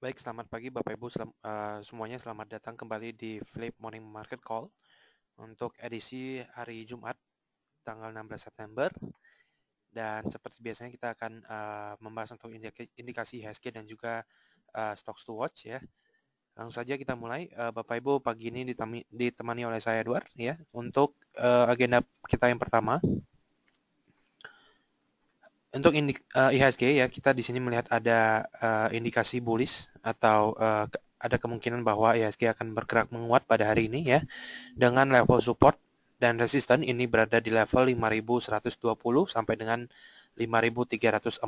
Baik, selamat pagi Bapak Ibu selam, uh, semuanya. Selamat datang kembali di Flip Morning Market Call untuk edisi hari Jumat tanggal 16 September. Dan seperti biasanya kita akan uh, membahas untuk indikasi HSG dan juga uh, stocks to watch ya. Langsung saja kita mulai. Uh, Bapak Ibu pagi ini ditemani, oleh saya Edward ya untuk uh, agenda kita yang pertama untuk indik, uh, eh, IHSG ya kita di sini melihat ada uh, indikasi bullish atau uh, ada kemungkinan bahwa IHSG akan bergerak menguat pada hari ini ya dengan level support dan resisten ini berada di level 5120 sampai dengan 5343.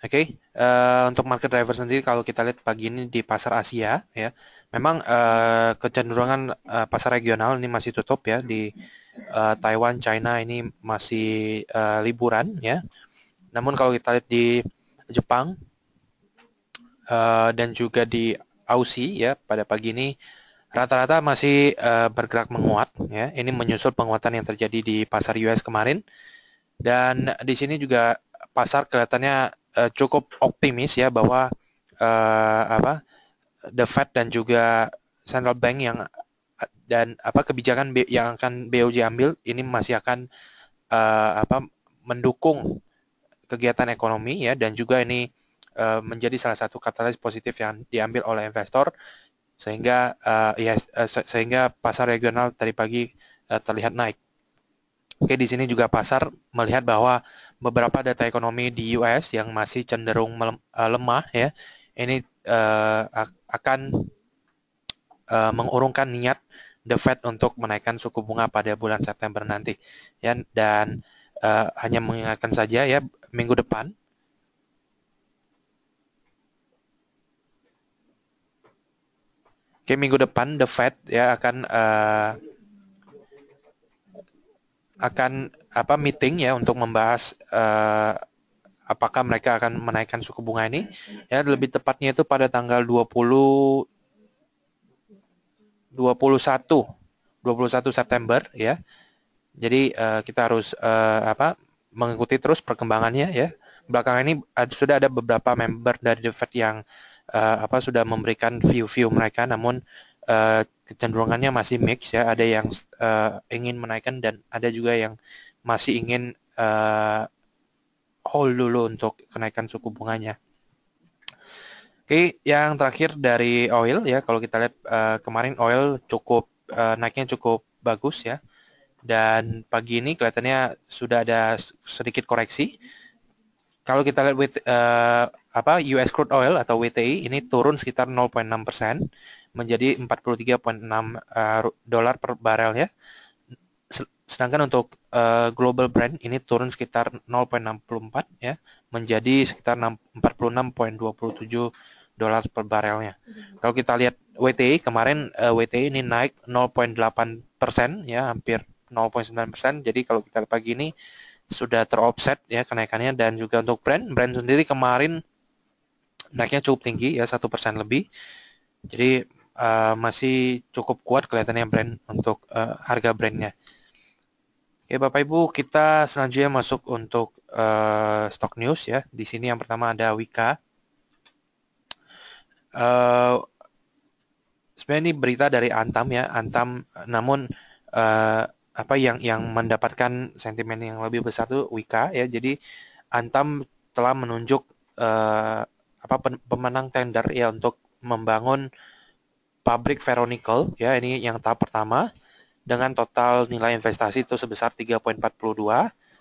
Oke, okay? uh, eh, untuk market driver sendiri kalau kita lihat pagi ini di pasar Asia ya, memang uh, kecenderungan uh, pasar regional ini masih tutup ya di uh, Taiwan, China ini masih uh, liburan ya. Namun kalau kita lihat di Jepang uh, dan juga di Aussie ya pada pagi ini rata-rata masih uh, bergerak menguat ya. Ini menyusul penguatan yang terjadi di pasar US kemarin. Dan di sini juga pasar kelihatannya uh, cukup optimis ya bahwa uh, apa the Fed dan juga central bank yang dan apa kebijakan yang akan BOJ ambil ini masih akan uh, apa mendukung kegiatan ekonomi ya dan juga ini uh, menjadi salah satu katalis positif yang diambil oleh investor sehingga uh, ya sehingga pasar regional tadi pagi uh, terlihat naik. Oke di sini juga pasar melihat bahwa beberapa data ekonomi di US yang masih cenderung eh, lemah ya ini uh, akan uh, mengurungkan niat the Fed untuk menaikkan suku bunga pada bulan September nanti ya dan uh, hanya mengingatkan saja ya minggu depan Oke, minggu depan the Fed ya akan uh, akan apa meeting ya untuk membahas uh, apakah mereka akan menaikkan suku bunga ini ya lebih tepatnya itu pada tanggal 20 21 21 September ya. Jadi uh, kita harus uh, apa mengikuti terus perkembangannya ya. Belakangan ini ada, sudah ada beberapa member dari The Fed yang uh, apa sudah memberikan view-view mereka namun uh, kecenderungannya masih mix ya. Ada yang uh, ingin menaikkan dan ada juga yang masih ingin uh, hold dulu untuk kenaikan suku bunganya. Oke, yang terakhir dari oil ya, kalau kita lihat uh, kemarin oil cukup uh, naiknya cukup bagus ya. Dan pagi ini kelihatannya sudah ada sedikit koreksi. Kalau kita lihat with, uh, apa US crude oil atau WTI ini turun sekitar 0,6 persen menjadi 43,6 uh, dolar per barel ya. Sedangkan untuk uh, global brand ini turun sekitar 0.64 ya, menjadi sekitar 46.27 dolar per barelnya. Iya. Kalau kita lihat WTI kemarin uh, eh, WTI ini naik 0.8 persen ya, hampir 0.9 persen. Jadi kalau kita lihat pagi ini sudah teropset ya kenaikannya dan juga untuk brand brand sendiri kemarin naiknya cukup tinggi ya satu persen lebih. Jadi uh, masih cukup kuat kelihatannya brand untuk uh, harga brandnya. Ya Bapak Ibu, kita selanjutnya masuk untuk uh, stock news ya. Di sini yang pertama ada Wika. Uh, sebenarnya ini berita dari Antam ya, Antam. Namun uh, apa yang yang mendapatkan sentimen yang lebih besar itu Wika ya. Jadi Antam telah menunjuk uh, apa pemenang tender ya untuk membangun pabrik Veronical ya ini yang tahap pertama dengan total nilai investasi itu sebesar 3.42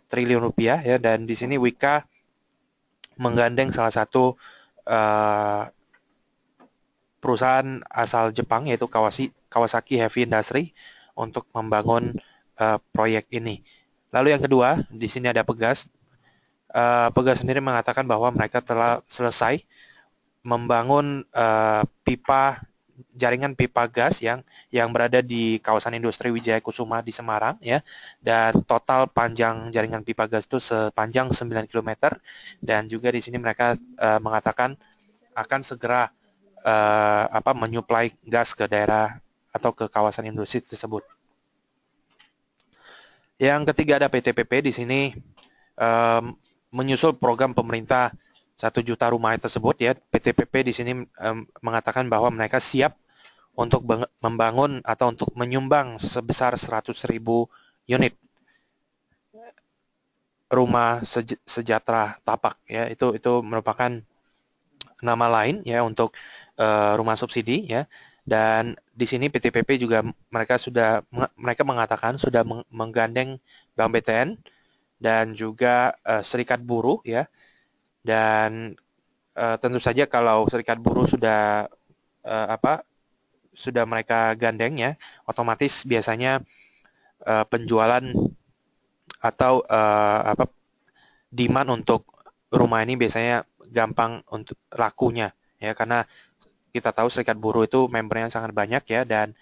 triliun rupiah ya dan di sini Wika menggandeng salah satu uh, perusahaan asal Jepang yaitu Kawasaki Heavy Industry untuk membangun uh, proyek ini. Lalu yang kedua, di sini ada Pegas. Uh, Pegas sendiri mengatakan bahwa mereka telah selesai membangun uh, pipa jaringan pipa gas yang yang berada di kawasan industri Wijaya Kusuma di Semarang ya dan total panjang jaringan pipa gas itu sepanjang 9 km dan juga di sini mereka uh, mengatakan akan segera uh, apa menyuplai gas ke daerah atau ke kawasan industri tersebut. Yang ketiga ada PTPP di sini um, menyusul program pemerintah satu juta rumah tersebut ya PTPP di sini um, mengatakan bahwa mereka siap untuk membangun atau untuk menyumbang sebesar seratus ribu unit rumah sej sejahtera tapak ya itu itu merupakan nama lain ya untuk uh, rumah subsidi ya dan di sini PTPP juga mereka sudah mereka mengatakan sudah menggandeng Bank BTN dan juga uh, Serikat Buruh ya dan uh, tentu saja kalau serikat buruh sudah uh, apa sudah mereka gandeng ya, otomatis biasanya uh, penjualan atau uh, apa demand untuk rumah ini biasanya gampang untuk lakunya ya karena kita tahu serikat buruh itu membernya sangat banyak ya dan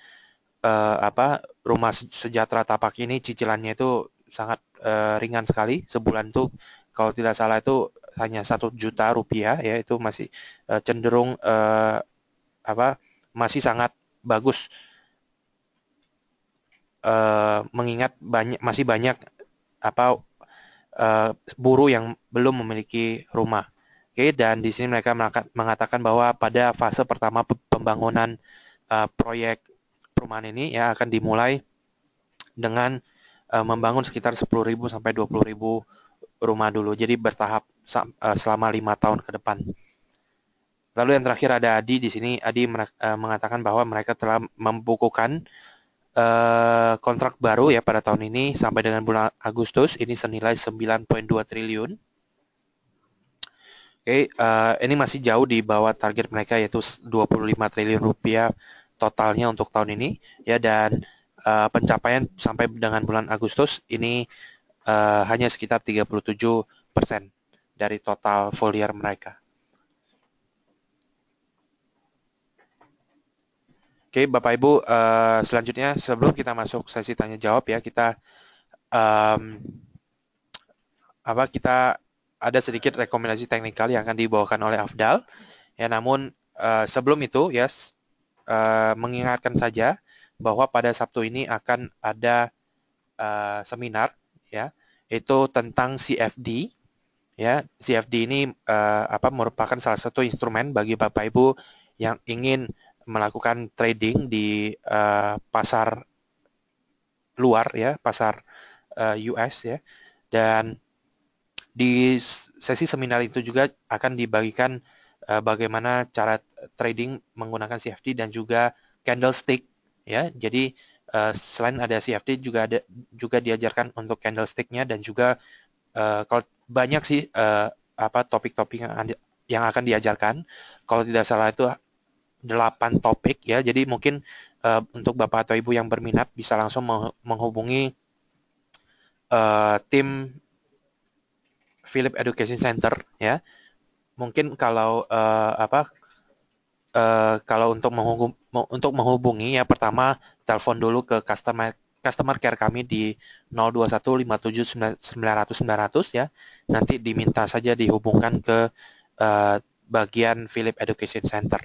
uh, apa rumah sejahtera tapak ini cicilannya itu sangat uh, ringan sekali sebulan tuh kalau tidak salah itu hanya satu juta rupiah ya itu masih uh, cenderung uh, apa masih sangat bagus uh, mengingat banyak masih banyak apa uh, buruh yang belum memiliki rumah. Oke, okay, dan di sini mereka mengatakan bahwa pada fase pertama pembangunan uh, proyek perumahan ini ya akan dimulai dengan uh, membangun sekitar 10.000 sampai 20.000 rumah dulu. Jadi bertahap Eh, selama lima tahun ke depan. Lalu yang terakhir ada Adi di sini. Adi eh, mengatakan bahwa mereka telah membukukan eh, kontrak baru ya pada tahun ini sampai dengan bulan Agustus ini senilai 9.2 triliun. Oke, ini masih jauh di bawah target mereka yaitu 25 triliun rupiah totalnya untuk tahun ini ya dan pencapaian sampai dengan bulan Agustus ini hanya sekitar 37 persen dari total foliar mereka. Oke, Bapak Ibu, uh, selanjutnya sebelum kita masuk sesi tanya jawab ya, kita um, apa kita ada sedikit rekomendasi teknikal yang akan dibawakan oleh Afdal. Ya, namun uh, sebelum itu, yes, ya, uh, eh, mengingatkan saja bahwa pada Sabtu ini akan ada uh, seminar ya, itu tentang CFD ya CFD ini uh, apa merupakan salah satu instrumen bagi Bapak Ibu yang ingin melakukan trading di uh, pasar luar ya, pasar uh, eh, US ya. Dan di sesi seminar itu juga akan dibagikan uh, bagaimana cara trading menggunakan CFD dan juga candlestick ya. Jadi uh, selain ada CFD juga ada juga diajarkan untuk candlesticknya dan juga Eh, kalau banyak sih uh, apa topik-topik yang, yang akan diajarkan. Kalau tidak salah itu 8 topik ya. Jadi mungkin uh, untuk Bapak atau Ibu yang berminat bisa langsung menghubungi uh, tim Philip Education Center ya. Mungkin kalau uh, apa uh, kalau untuk menghubung, untuk menghubungi ya pertama telepon dulu ke customer customer care kami di 021 ya. Nanti diminta saja dihubungkan ke uh, bagian Philip Education Center.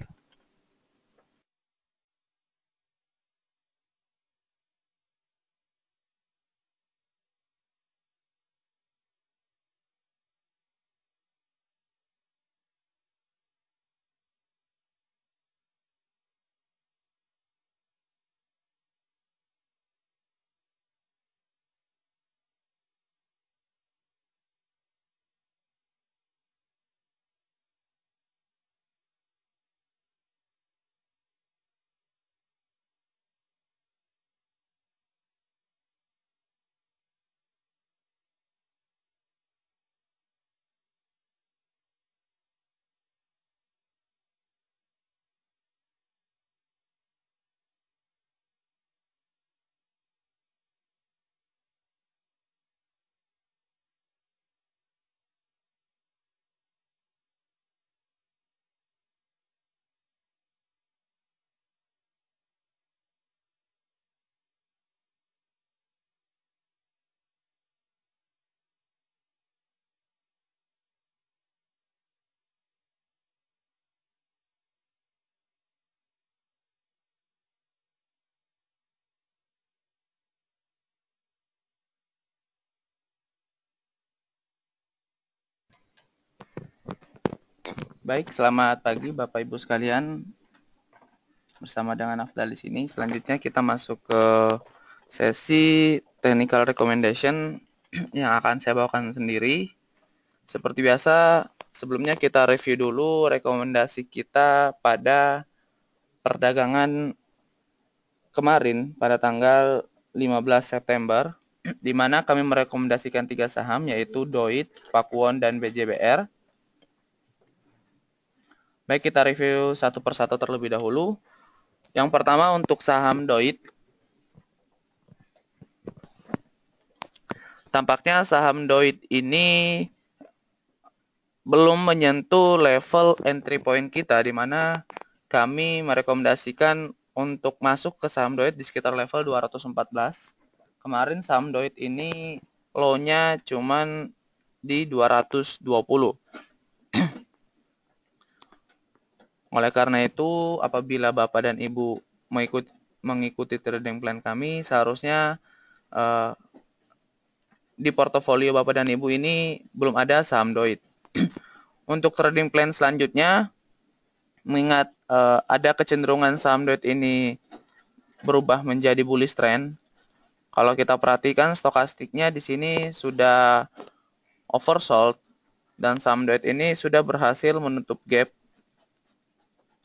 Baik, selamat pagi Bapak Ibu sekalian. Bersama dengan Afdal di sini, selanjutnya kita masuk ke sesi technical recommendation yang akan saya bawakan sendiri. Seperti biasa, sebelumnya kita review dulu rekomendasi kita pada perdagangan kemarin pada tanggal 15 September di mana kami merekomendasikan tiga saham yaitu Doit, Pakuon dan BJBR Baik, kita review satu persatu terlebih dahulu. Yang pertama untuk saham Doit. Tampaknya saham Doit ini belum menyentuh level entry point kita di mana kami merekomendasikan untuk masuk ke saham Doit di sekitar level 214. Kemarin saham Doit ini low-nya cuman di 220 Oleh karena itu, apabila Bapak dan Ibu mengikuti, mengikuti trading plan kami, seharusnya uh, di portofolio Bapak dan Ibu ini belum ada saham DOIT. Untuk trading plan selanjutnya, mengingat uh, ada kecenderungan saham DOIT ini berubah menjadi bullish trend, kalau kita perhatikan stokastiknya di sini sudah oversold dan saham DOIT ini sudah berhasil menutup gap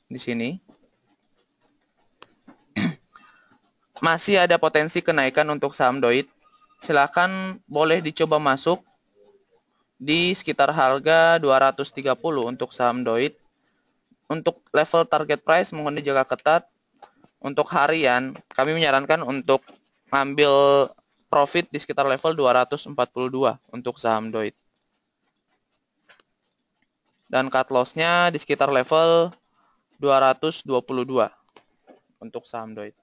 di sini masih ada potensi kenaikan untuk saham Doit. Silakan boleh dicoba masuk di sekitar harga 230 untuk saham Doit. Untuk level target price mohon dijaga ketat. Untuk harian kami menyarankan untuk ambil profit di sekitar level 242 untuk saham Doit. Dan cut loss-nya di sekitar level 222 untuk saham Doit.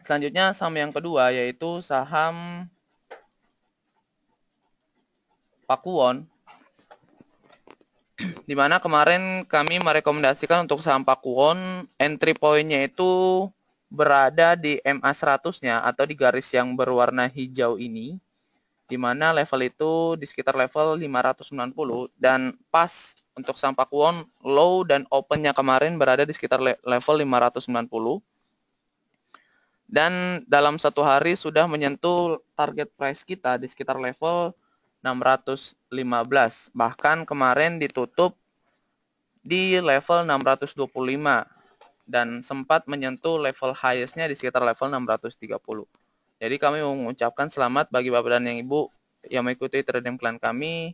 Selanjutnya saham yang kedua yaitu saham Pakuwon. mana kemarin kami merekomendasikan untuk saham Pakuwon entry pointnya itu berada di MA 100-nya atau di garis yang berwarna hijau ini di mana level itu di sekitar level 590 dan pas untuk sampah kuon low dan opennya kemarin berada di sekitar level 590 dan dalam satu hari sudah menyentuh target price kita di sekitar level 615 bahkan kemarin ditutup di level 625 dan sempat menyentuh level highestnya di sekitar level 630 jadi kami mengucapkan selamat bagi Bapak dan yang Ibu yang mengikuti trading plan kami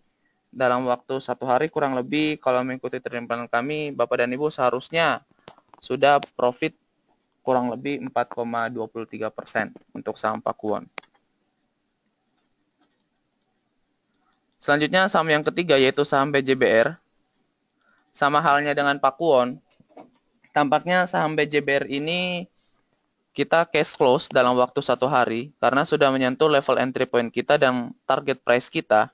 dalam waktu satu hari kurang lebih kalau mengikuti trading plan kami Bapak dan Ibu seharusnya sudah profit kurang lebih 4,23 untuk saham Pakuan. Selanjutnya saham yang ketiga yaitu saham BJBR. Sama halnya dengan Pakuan, tampaknya saham BJBR ini kita cash close dalam waktu satu hari karena sudah menyentuh level entry point kita dan target price kita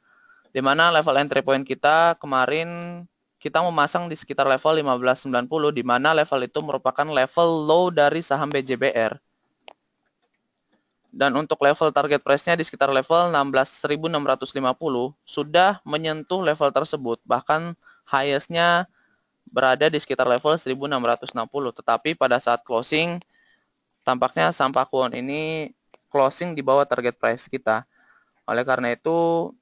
di mana level entry point kita kemarin kita memasang di sekitar level 1590 di mana level itu merupakan level low dari saham BJBR dan untuk level target price-nya di sekitar level 16.650 sudah menyentuh level tersebut bahkan highest-nya berada di sekitar level 1660 tetapi pada saat closing tampaknya saham Pakuwon ini closing di bawah target price kita. Oleh karena itu,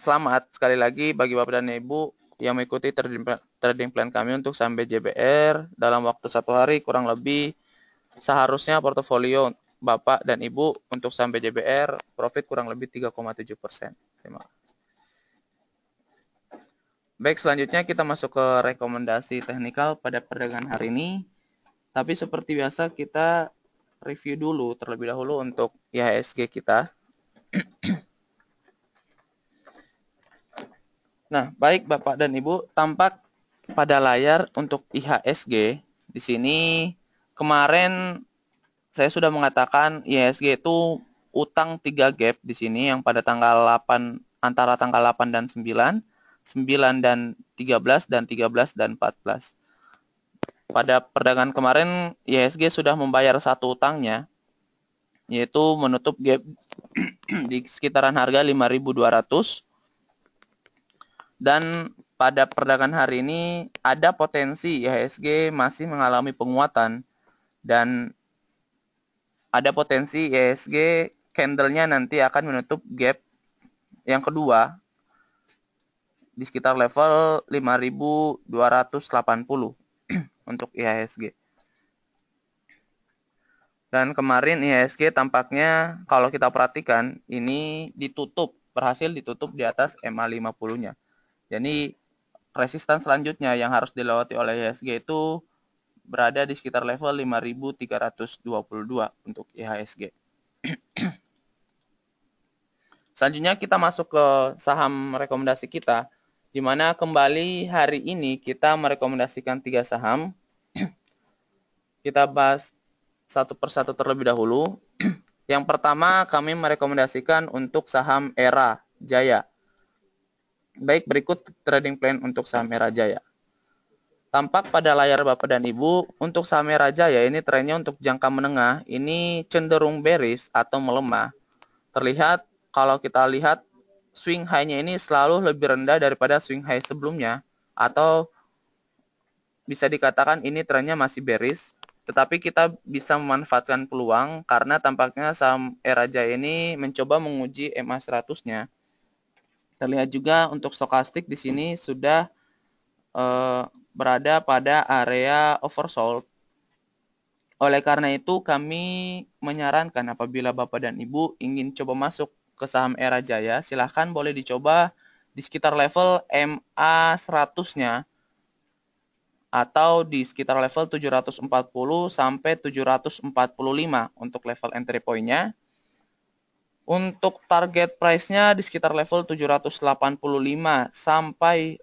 selamat sekali lagi bagi Bapak dan Ibu yang mengikuti trading plan, trading plan kami untuk saham BJBR dalam waktu satu hari kurang lebih seharusnya portofolio Bapak dan Ibu untuk saham BJBR profit kurang lebih 3,7 persen. Baik, selanjutnya kita masuk ke rekomendasi teknikal pada perdagangan hari ini. Tapi seperti biasa kita review dulu terlebih dahulu untuk IHSG kita. Nah, baik Bapak dan Ibu, tampak pada layar untuk IHSG di sini kemarin saya sudah mengatakan IHSG itu utang 3 gap di sini yang pada tanggal 8 antara tanggal 8 dan 9, 9 dan 13 dan 13 dan 14. Pada perdagangan kemarin, IHSG sudah membayar satu utangnya, yaitu menutup gap di sekitaran harga 5.200. Dan pada perdagangan hari ini ada potensi IHSG masih mengalami penguatan dan ada potensi IHSG candlenya nanti akan menutup gap yang kedua di sekitar level 5280 untuk IHSG. Dan kemarin IHSG tampaknya kalau kita perhatikan ini ditutup, berhasil ditutup di atas MA 50-nya. Jadi resisten selanjutnya yang harus dilewati oleh IHSG itu berada di sekitar level 5322 untuk IHSG. Selanjutnya kita masuk ke saham rekomendasi kita di mana kembali hari ini kita merekomendasikan tiga saham. kita bahas satu persatu terlebih dahulu. Yang pertama, kami merekomendasikan untuk saham Era Jaya. Baik, berikut trading plan untuk saham Era Jaya. Tampak pada layar Bapak dan Ibu, untuk saham Era Jaya ini trennya untuk jangka menengah, ini cenderung bearish atau melemah. Terlihat, kalau kita lihat swing high-nya ini selalu lebih rendah daripada swing high sebelumnya atau bisa dikatakan ini trennya masih bearish tetapi kita bisa memanfaatkan peluang karena tampaknya saham era jaya ini mencoba menguji MA 100-nya. Terlihat juga untuk stokastik di sini sudah eh, berada pada area oversold. Oleh karena itu kami menyarankan apabila Bapak dan Ibu ingin coba masuk ke saham Era Jaya, silahkan boleh dicoba di sekitar level MA 100-nya atau di sekitar level 740 sampai 745 untuk level entry point-nya. Untuk target price-nya di sekitar level 785 sampai 800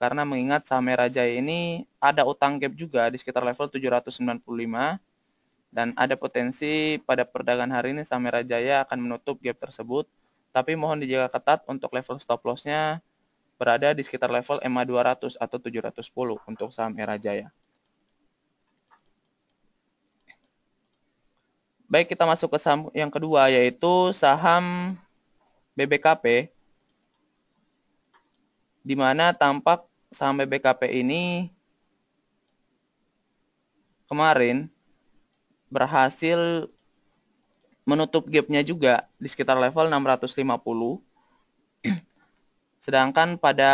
karena mengingat saham Era Jaya ini ada utang gap juga di sekitar level 795 dan ada potensi pada perdagangan hari ini Samira Jaya akan menutup gap tersebut, tapi mohon dijaga ketat untuk level stop loss-nya berada di sekitar level ma 200 atau 710 untuk saham Era Jaya. Baik, kita masuk ke saham yang kedua yaitu saham BBKP di mana tampak saham BBKP ini kemarin berhasil menutup gapnya juga di sekitar level 650. Sedangkan pada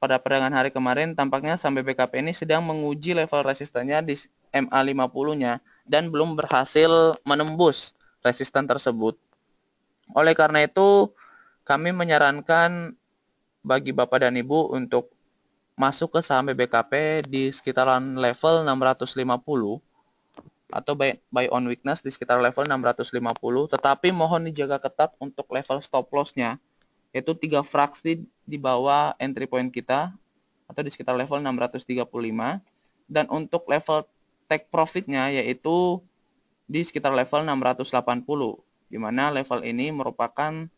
pada perdagangan hari kemarin tampaknya sampai BKP ini sedang menguji level resistennya di MA50-nya dan belum berhasil menembus resisten tersebut. Oleh karena itu, kami menyarankan bagi Bapak dan Ibu untuk masuk ke saham BBKP di sekitaran level 650 atau buy, buy on weakness di sekitar level 650 tetapi mohon dijaga ketat untuk level stop lossnya yaitu tiga fraksi di bawah entry point kita atau di sekitar level 635 dan untuk level take profitnya yaitu di sekitar level 680 dimana level ini merupakan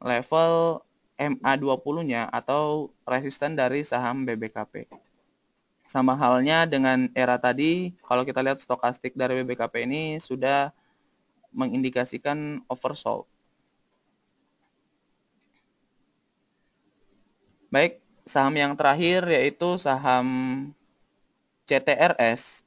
level MA20-nya atau resisten dari saham BBKP. Sama halnya dengan era tadi, kalau kita lihat stokastik dari BBKP ini sudah mengindikasikan oversold. Baik, saham yang terakhir yaitu saham CTRS.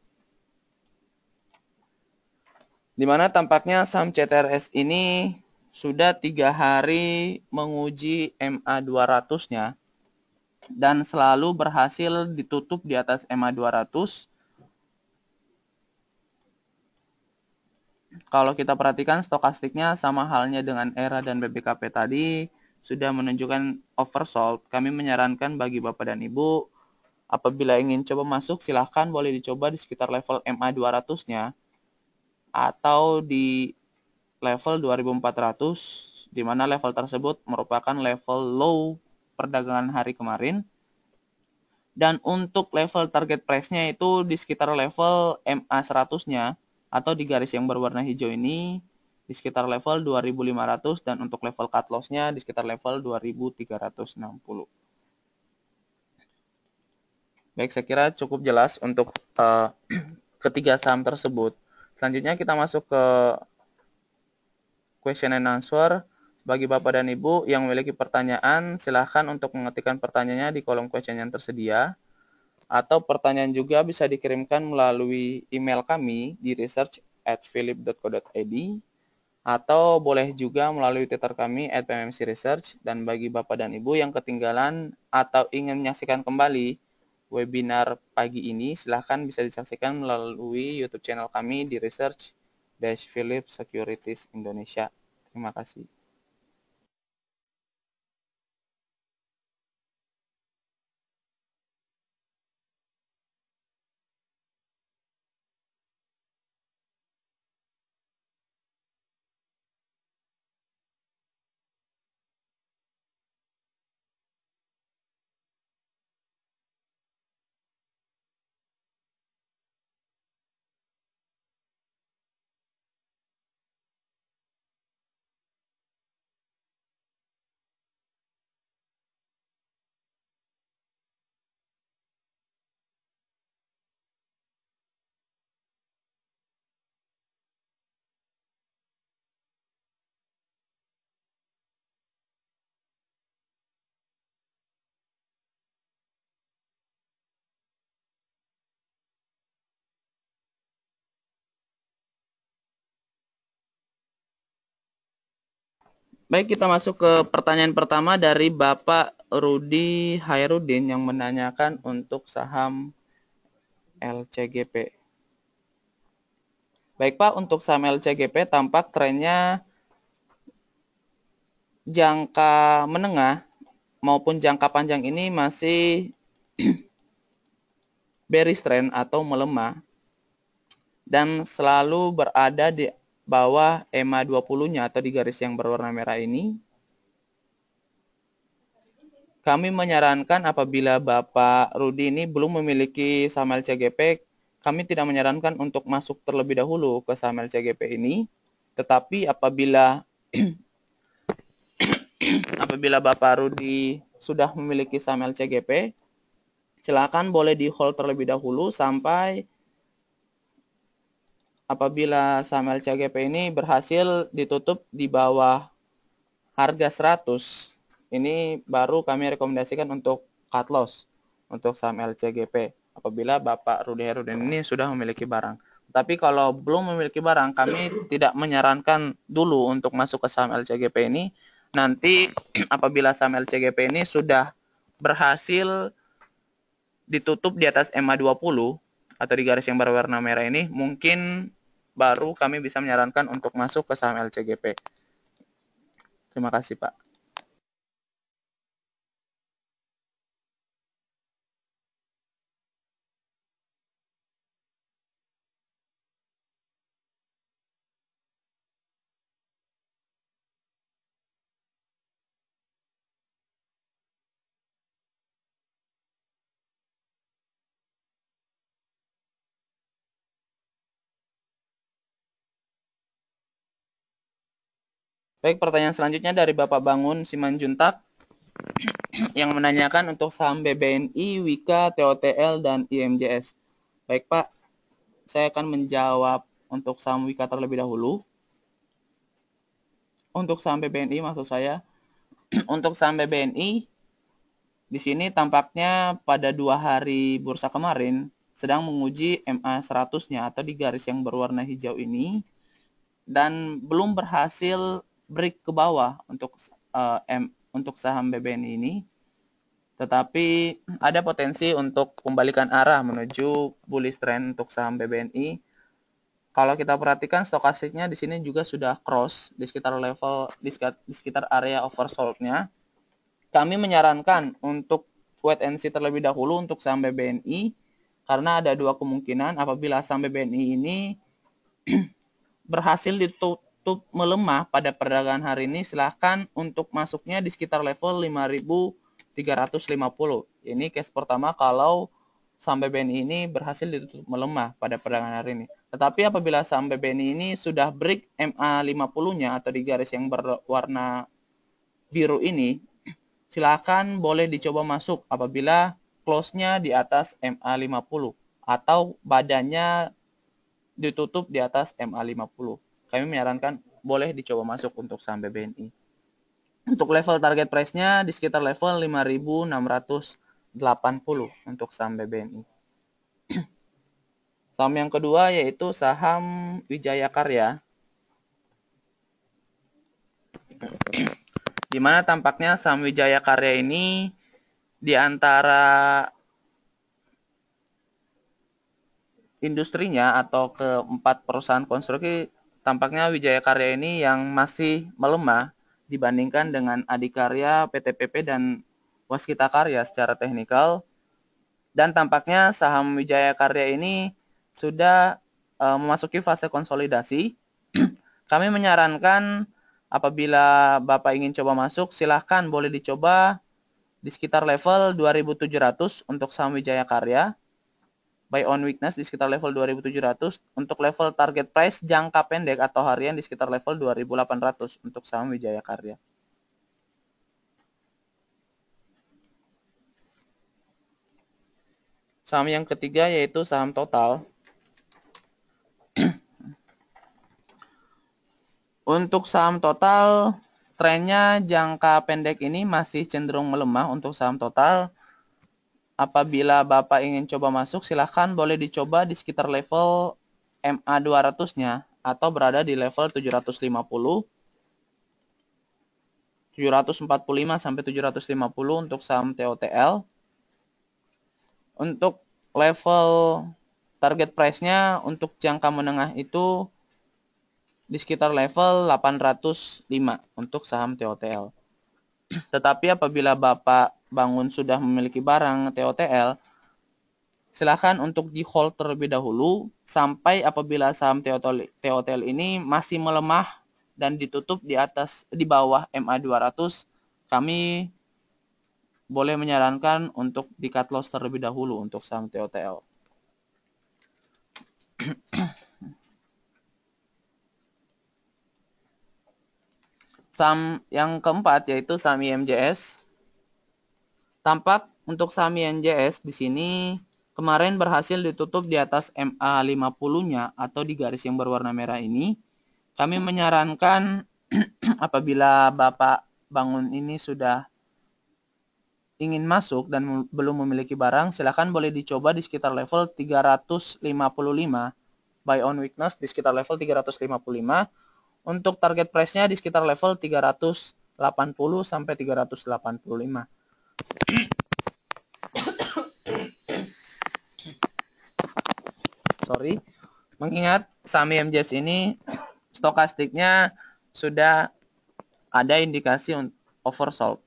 Di mana tampaknya saham CTRS ini sudah tiga hari menguji MA 200-nya dan selalu berhasil ditutup di atas e ma 200. Kalau kita perhatikan stokastiknya sama halnya dengan ERA dan BBKP tadi sudah menunjukkan oversold. Kami menyarankan bagi Bapak dan Ibu apabila ingin coba masuk silahkan boleh dicoba di sekitar level e MA 200-nya atau di level 2400 di mana level tersebut merupakan level low perdagangan hari kemarin. Dan untuk level target price-nya itu di sekitar level MA100-nya atau di garis yang berwarna hijau ini di sekitar level 2500 dan untuk level cut loss-nya di sekitar level 2360. Baik, saya kira cukup jelas untuk uh, ketiga saham tersebut. Selanjutnya kita masuk ke question and answer. Bagi Bapak dan Ibu yang memiliki pertanyaan, silahkan untuk mengetikkan pertanyaannya di kolom question yang tersedia. Atau pertanyaan juga bisa dikirimkan melalui email kami di research at philip.co.id atau boleh juga melalui Twitter kami at PMMC Research. Dan bagi Bapak dan Ibu yang ketinggalan atau ingin menyaksikan kembali webinar pagi ini, silahkan bisa disaksikan melalui YouTube channel kami di Research Philip Securities Indonesia. Terima kasih. Baik, kita masuk ke pertanyaan pertama dari Bapak Rudi Hairudin yang menanyakan untuk saham LCGP. Baik Pak, untuk saham LCGP tampak trennya jangka menengah maupun jangka panjang ini masih bearish trend atau melemah dan selalu berada di bahwa EMA 20-nya atau di garis yang berwarna merah ini kami menyarankan apabila Bapak Rudi ini belum memiliki saham LCGP, kami tidak menyarankan untuk masuk terlebih dahulu ke saham LCGP ini. Tetapi apabila apabila Bapak Rudi sudah memiliki saham LCGP, silakan boleh di hold terlebih dahulu sampai apabila saham LCGP ini berhasil ditutup di bawah harga 100, ini baru kami rekomendasikan untuk cut loss untuk saham LCGP apabila Bapak Rudi Herudin ini sudah memiliki barang. Tapi kalau belum memiliki barang, kami tidak menyarankan dulu untuk masuk ke saham LCGP ini. Nanti apabila saham LCGP ini sudah berhasil ditutup di atas MA20 atau di garis yang berwarna merah ini, mungkin baru kami bisa menyarankan untuk masuk ke saham LCGP. Terima kasih Pak. Baik, pertanyaan selanjutnya dari Bapak Bangun Simanjuntak yang menanyakan untuk saham BBNI, Wika, TOTL, dan IMJS. Baik Pak, saya akan menjawab untuk saham Wika terlebih dahulu. Untuk saham BBNI maksud saya, untuk saham BBNI, di sini tampaknya pada dua hari bursa kemarin sedang menguji MA 100-nya atau di garis yang berwarna hijau ini dan belum berhasil break ke bawah untuk uh, eh, M untuk saham BBN ini. Tetapi ada potensi untuk pembalikan arah menuju bullish trend untuk saham BBNI. Kalau kita perhatikan stokastiknya di sini juga sudah cross di sekitar level di sekitar, area oversold-nya. Kami menyarankan untuk wait and see terlebih dahulu untuk saham BBNI karena ada dua kemungkinan apabila saham BBNI ini berhasil ditutup untuk melemah pada perdagangan hari ini, silahkan untuk masuknya di sekitar level 5350. Ini case pertama kalau sampai BNI ini berhasil ditutup melemah pada perdagangan hari ini. Tetapi apabila sampai BNI ini sudah break MA 50-nya atau di garis yang berwarna biru ini, silahkan boleh dicoba masuk apabila close-nya di atas MA 50 atau badannya ditutup di atas MA 50 kami menyarankan boleh dicoba masuk untuk saham BBNI. Untuk level target price-nya di sekitar level 5.680 untuk saham BBNI. saham yang kedua yaitu saham Wijaya Karya. Di mana tampaknya saham Wijaya Karya ini di antara industrinya atau keempat perusahaan konstruksi tampaknya Wijaya Karya ini yang masih melemah dibandingkan dengan Adikarya, PTPP, dan Waskita Karya secara teknikal. Dan tampaknya saham Wijaya Karya ini sudah uh, memasuki fase konsolidasi. Kami menyarankan apabila Bapak ingin coba masuk, silahkan boleh dicoba di sekitar level 2700 untuk saham Wijaya Karya buy on weakness di sekitar level 2700 untuk level target price jangka pendek atau harian di sekitar level 2800 untuk saham Wijaya Karya. Saham yang ketiga yaitu saham total. Untuk saham total, trennya jangka pendek ini masih cenderung melemah untuk saham total Apabila Bapak ingin coba masuk, silahkan boleh dicoba di sekitar level MA 200-nya atau berada di level 750, 745 sampai 750 untuk saham TOTL. Untuk level target price-nya untuk jangka menengah itu di sekitar level 805 untuk saham TOTL. Tetapi apabila Bapak bangun sudah memiliki barang TOTL, silakan untuk di hold terlebih dahulu sampai apabila saham TOTL, TOTL ini masih melemah dan ditutup di atas di bawah MA 200, kami boleh menyarankan untuk di cut loss terlebih dahulu untuk saham TOTL. Saham yang keempat yaitu saham IMJS. Tampak untuk saham IMJS di sini kemarin berhasil ditutup di atas MA 50-nya atau di garis yang berwarna merah ini. Kami menyarankan apabila Bapak bangun ini sudah ingin masuk dan belum memiliki barang, silahkan boleh dicoba di sekitar level 355 buy on weakness di sekitar level 355 untuk target price-nya di sekitar level 380 sampai 385. Sorry. Mengingat saham MJS ini stokastiknya sudah ada indikasi oversold.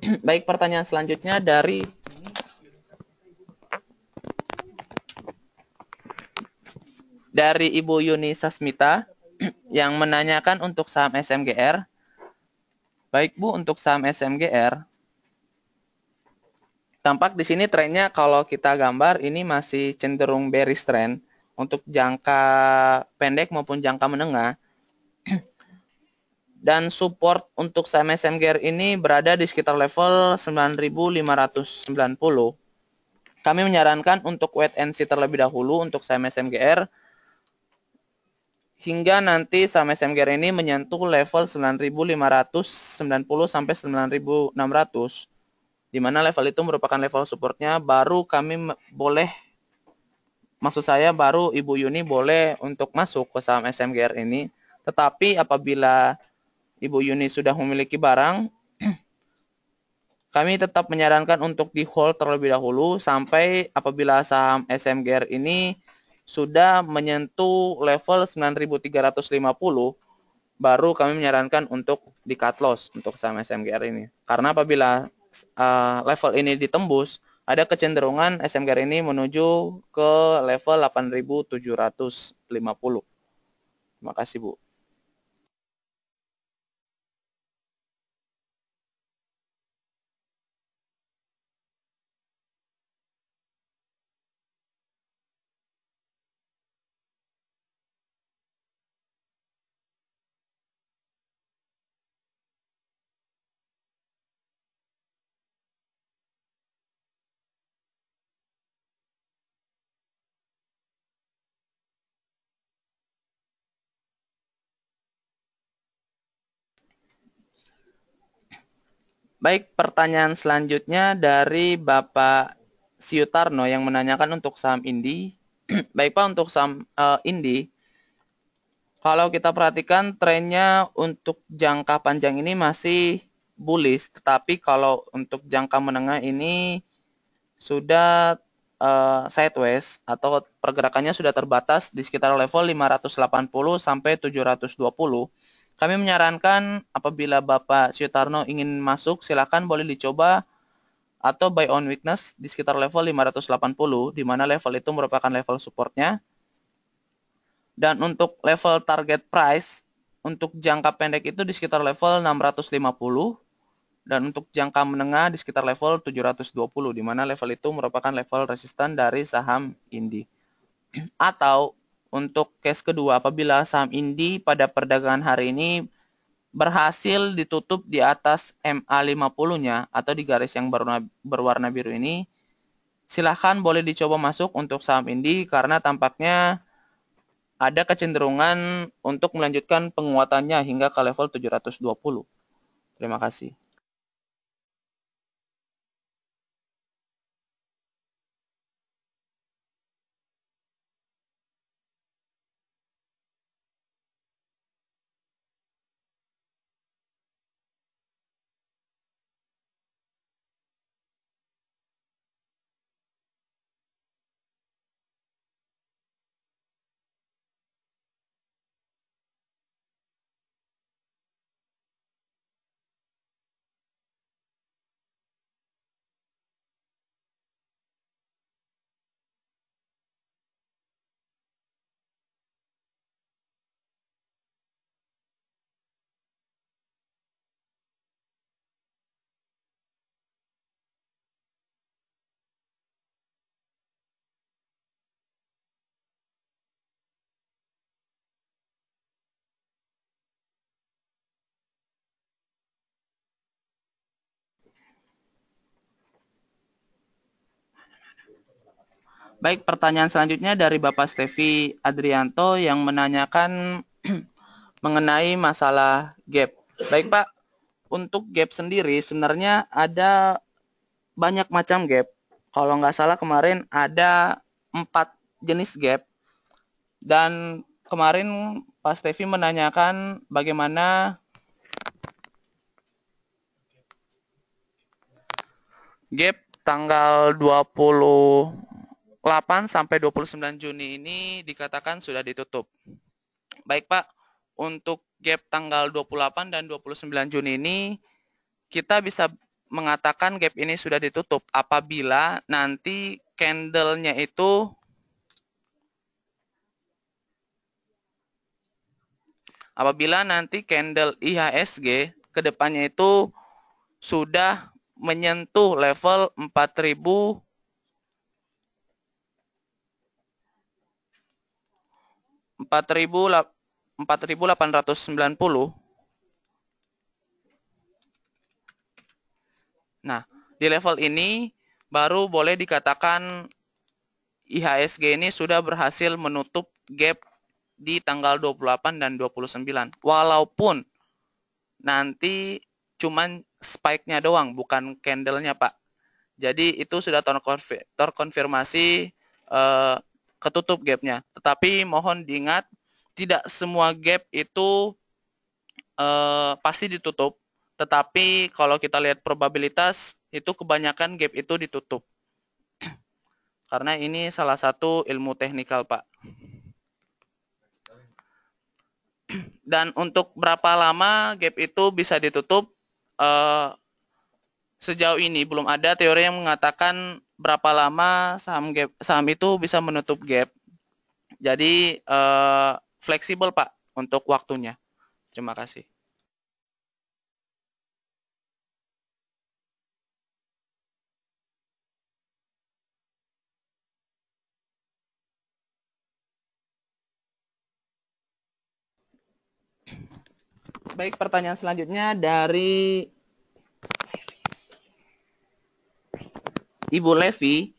Baik, pertanyaan selanjutnya dari dari Ibu Yuni Sasmita yang menanyakan untuk saham SMGR. Baik Bu, untuk saham SMGR, tampak di sini trennya kalau kita gambar ini masih cenderung bearish trend untuk jangka pendek maupun jangka menengah. dan support untuk saham SMGR ini berada di sekitar level 9.590. Kami menyarankan untuk wait and see terlebih dahulu untuk saham SMGR hingga nanti saham SMGR ini menyentuh level 9.590 sampai 9.600 di mana level itu merupakan level supportnya baru kami boleh maksud saya baru Ibu Yuni boleh untuk masuk ke saham SMGR ini tetapi apabila Ibu Yuni sudah memiliki barang, kami tetap menyarankan untuk di hold terlebih dahulu sampai apabila saham SMGR ini sudah menyentuh level 9350 baru kami menyarankan untuk di cut loss untuk saham SMGR ini. Karena apabila uh, level ini ditembus, ada kecenderungan SMGR ini menuju ke level 8750. Terima kasih, Bu. Baik, pertanyaan selanjutnya dari Bapak Siutarno yang menanyakan untuk saham Indi. Baik Pak, untuk saham uh, Indi, kalau kita perhatikan trennya untuk jangka panjang ini masih bullish, tetapi kalau untuk jangka menengah ini sudah uh, sideways atau pergerakannya sudah terbatas di sekitar level 580 sampai 720 kami menyarankan apabila Bapak Syutarno ingin masuk, silakan boleh dicoba atau buy on weakness di sekitar level 580, di mana level itu merupakan level supportnya. Dan untuk level target price, untuk jangka pendek itu di sekitar level 650, dan untuk jangka menengah di sekitar level 720 di mana level itu merupakan level resisten dari saham indi. Atau untuk case kedua, apabila saham Indi pada perdagangan hari ini berhasil ditutup di atas MA50-nya atau di garis yang berwarna, berwarna biru ini, silahkan boleh dicoba masuk untuk saham Indi karena tampaknya ada kecenderungan untuk melanjutkan penguatannya hingga ke level 720. Terima kasih. Baik, pertanyaan selanjutnya dari Bapak Stevi Adrianto yang menanyakan mengenai masalah gap. Baik, Pak. Untuk gap sendiri sebenarnya ada banyak macam gap. Kalau nggak salah kemarin ada empat jenis gap. Dan kemarin Pak Stevi menanyakan bagaimana gap tanggal 20 8 sampai 29 Juni ini dikatakan sudah ditutup. Baik Pak, untuk gap tanggal 28 dan 29 Juni ini kita bisa mengatakan gap ini sudah ditutup apabila nanti candle-nya itu apabila nanti candle IHSG ke depannya itu sudah menyentuh level 4000 4890 Nah, di level ini baru boleh dikatakan IHSG ini sudah berhasil menutup gap di tanggal 28 dan 29. Walaupun nanti cuman spike-nya doang, bukan candle-nya, Pak. Jadi itu sudah terkonfirmasi eh, ketutup gapnya. Tetapi mohon diingat tidak semua gap itu uh, pasti ditutup. Tetapi kalau kita lihat probabilitas itu kebanyakan gap itu ditutup. Karena ini salah satu ilmu teknikal, Pak. Dan untuk berapa lama gap itu bisa ditutup? uh, sejauh ini belum ada teori yang mengatakan berapa lama saham gap saham itu bisa menutup gap. Jadi uh, fleksibel Pak untuk waktunya. Terima kasih. Baik, pertanyaan selanjutnya dari Ibu Levi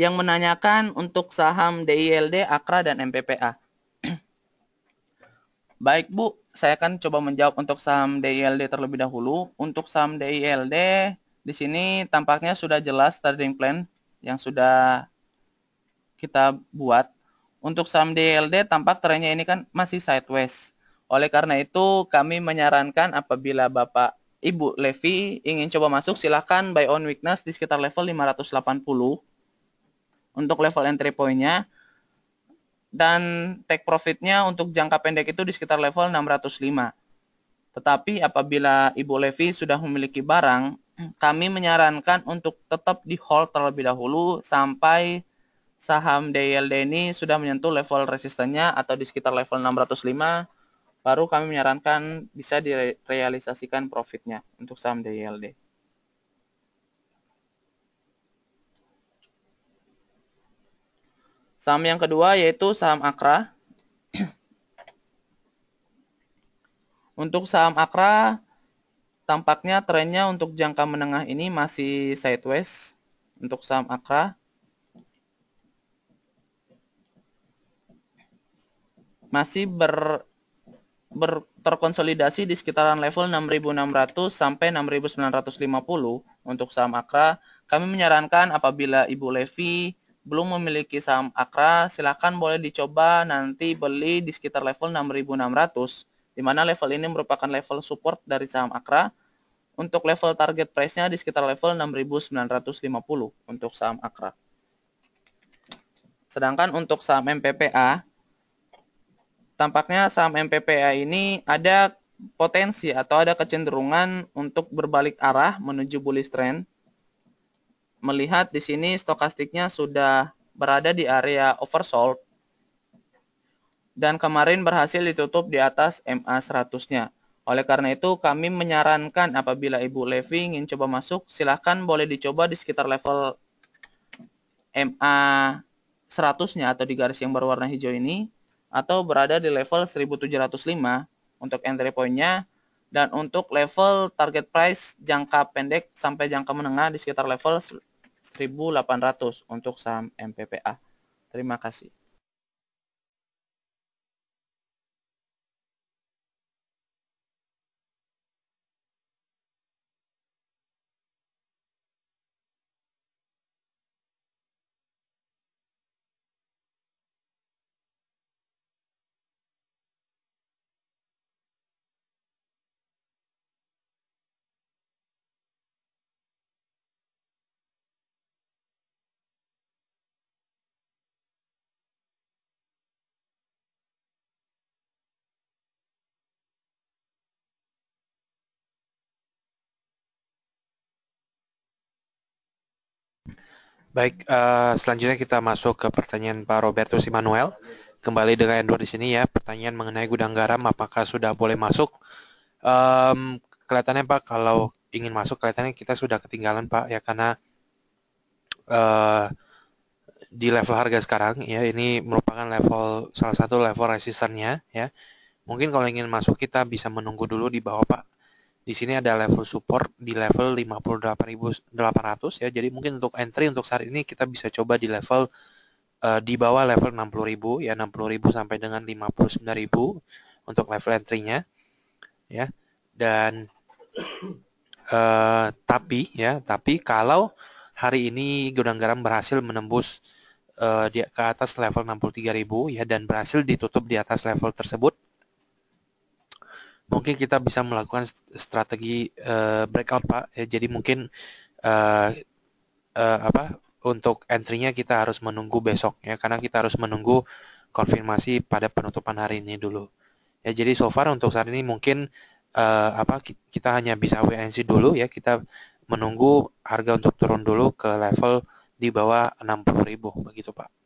yang menanyakan untuk saham DILD, Akra, dan MPPA. Baik Bu, saya akan coba menjawab untuk saham DILD terlebih dahulu. Untuk saham DILD, di sini tampaknya sudah jelas trading plan yang sudah kita buat. Untuk saham DILD tampak trennya ini kan masih sideways. Oleh karena itu kami menyarankan apabila Bapak Ibu Levi ingin coba masuk, silahkan buy on weakness di sekitar level 580 untuk level entry point-nya. Dan take profit-nya untuk jangka pendek itu di sekitar level 605. Tetapi apabila Ibu Levi sudah memiliki barang, kami menyarankan untuk tetap di hold terlebih dahulu sampai saham DLD ini sudah menyentuh level resistennya atau di sekitar level 605 baru kami menyarankan bisa direalisasikan profitnya untuk saham DILD. Saham yang kedua yaitu saham Akra. untuk saham Akra, tampaknya trennya untuk jangka menengah ini masih sideways untuk saham Akra. Masih ber ber, terkonsolidasi di sekitaran level 6.600 sampai 6.950 untuk saham Akra. Kami menyarankan apabila Ibu Levi belum memiliki saham Akra, silakan boleh dicoba nanti beli di sekitar level 6.600 di mana level ini merupakan level support dari saham Akra. Untuk level target price-nya di sekitar level 6.950 untuk saham Akra. Sedangkan untuk saham MPPA tampaknya saham MPPA ini ada potensi atau ada kecenderungan untuk berbalik arah menuju bullish trend. Melihat di sini stokastiknya sudah berada di area oversold dan kemarin berhasil ditutup di atas MA 100-nya. Oleh karena itu, kami menyarankan apabila Ibu Levi ingin coba masuk, silahkan boleh dicoba di sekitar level MA 100-nya atau di garis yang berwarna hijau ini atau berada di level 1705 untuk entry point-nya dan untuk level target price jangka pendek sampai jangka menengah di sekitar level 1800 untuk saham MPPA. Terima kasih. Baik, uh, selanjutnya kita masuk ke pertanyaan Pak Roberto Simanuel. Kembali dengan Edward di sini ya, pertanyaan mengenai gudang garam apakah sudah boleh masuk? Um, kelihatannya Pak, kalau ingin masuk kelihatannya kita sudah ketinggalan Pak ya karena uh, di level harga sekarang ya ini merupakan level salah satu level resistornya, ya. Mungkin kalau ingin masuk kita bisa menunggu dulu di bawah Pak di sini ada level support di level 58.800 ya. Jadi mungkin untuk entry untuk saat ini kita bisa coba di level uh, di bawah level 60.000 ya 60.000 sampai dengan 59.000 untuk level entry-nya ya. Dan uh, tapi ya, tapi kalau hari ini gudang garam berhasil menembus uh, di, ke atas level 63.000 ya dan berhasil ditutup di atas level tersebut mungkin kita bisa melakukan strategi uh, breakout pak ya, jadi mungkin uh, uh, apa untuk entry-nya kita harus menunggu besok ya karena kita harus menunggu konfirmasi pada penutupan hari ini dulu ya jadi so far untuk saat ini mungkin uh, apa kita hanya bisa WNC dulu ya kita menunggu harga untuk turun dulu ke level di bawah 60.000 begitu Pak